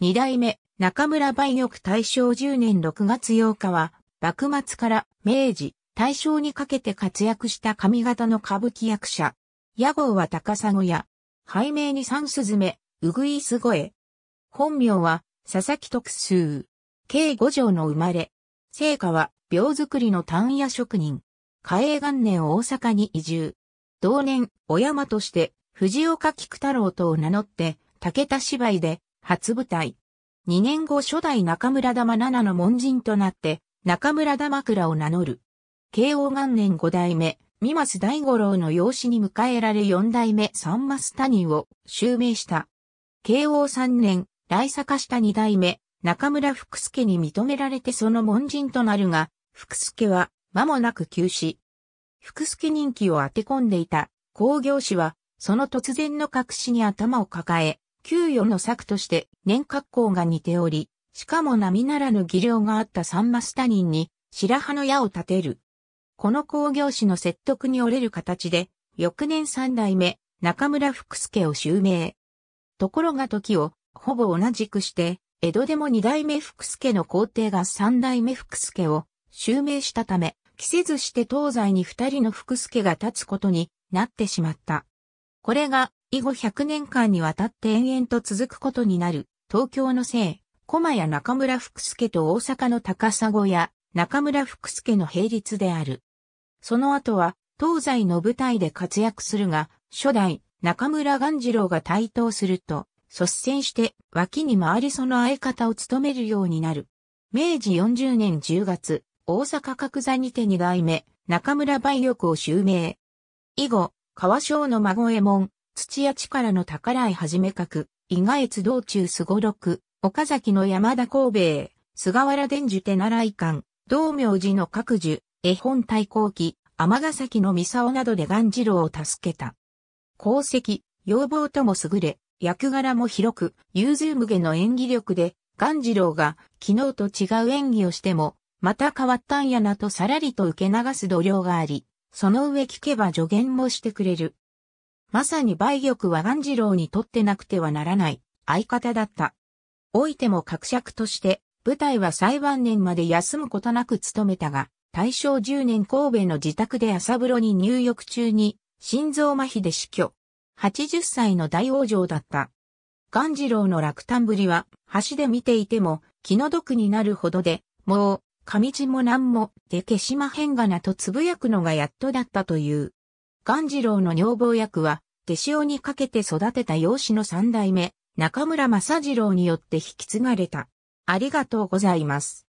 二代目、中村梅玉大正10年6月8日は、幕末から明治、大正にかけて活躍した上方の歌舞伎役者。屋号は高砂屋。背名に三鈴目、うぐいすごえ。本名は、佐々木徳数。計五条の生まれ。成果は、病作りの単野職人。嘉永元年大阪に移住。同年、お山として、藤岡菊太郎とを名乗って、武田芝居で初舞台。2年後初代中村玉七の門人となって、中村玉倉を名乗る。慶応元年5代目、三松大五郎の養子に迎えられ4代目三松谷を襲名した。慶応3年、来坂下2代目、中村福助に認められてその門人となるが、福助は間もなく急死。福助人気を当て込んでいた工業士は、その突然の隠しに頭を抱え、給与の策として年格好が似ており、しかも並ならぬ技量があった三マスニ人に白羽の矢を立てる。この工業士の説得に折れる形で、翌年三代目、中村福助を襲名。ところが時を、ほぼ同じくして、江戸でも二代目福助の皇帝が三代目福助を襲名したため、着せずして東西に二人の福助が立つことになってしまった。これが以後100年間にわたって延々と続くことになる、東京の姓、駒や中村福助と大阪の高砂や中村福助の並立である。その後は、東西の舞台で活躍するが、初代、中村鴈治郎が台頭すると、率先して脇に回りその相方を務めるようになる。明治40年10月、大阪角座にて二代目、中村梅玉を襲名。以後、川章の孫右衛門、土屋力の宝井はじめ角、伊賀越道中すごろく、岡崎の山田神兵衛、菅原伝授手習い館、道明寺の各樹、絵本対抗記、天ヶ崎の三沢などで鴈次郎を助けた。功績、要望とも優れ、役柄も広く、融通無下の演技力で、鴈次郎が昨日と違う演技をしても、また変わったんやなとさらりと受け流す度量があり、その上聞けば助言もしてくれる。まさに梅玉は鴈治郎にとってなくてはならない相方だった。おいても格尺として、舞台は最晩年まで休むことなく務めたが、大正10年神戸の自宅で朝風呂に入浴中に、心臓麻痺で死去。80歳の大往生だった。鴈治郎の落胆ぶりは、橋で見ていても、気の毒になるほどで、もう、上地も何も、で消しまへんがなとつぶやくのがやっとだったという。鴈次郎の女房役は、手塩にかけて育てた養子の三代目、中村正次郎によって引き継がれた。ありがとうございます。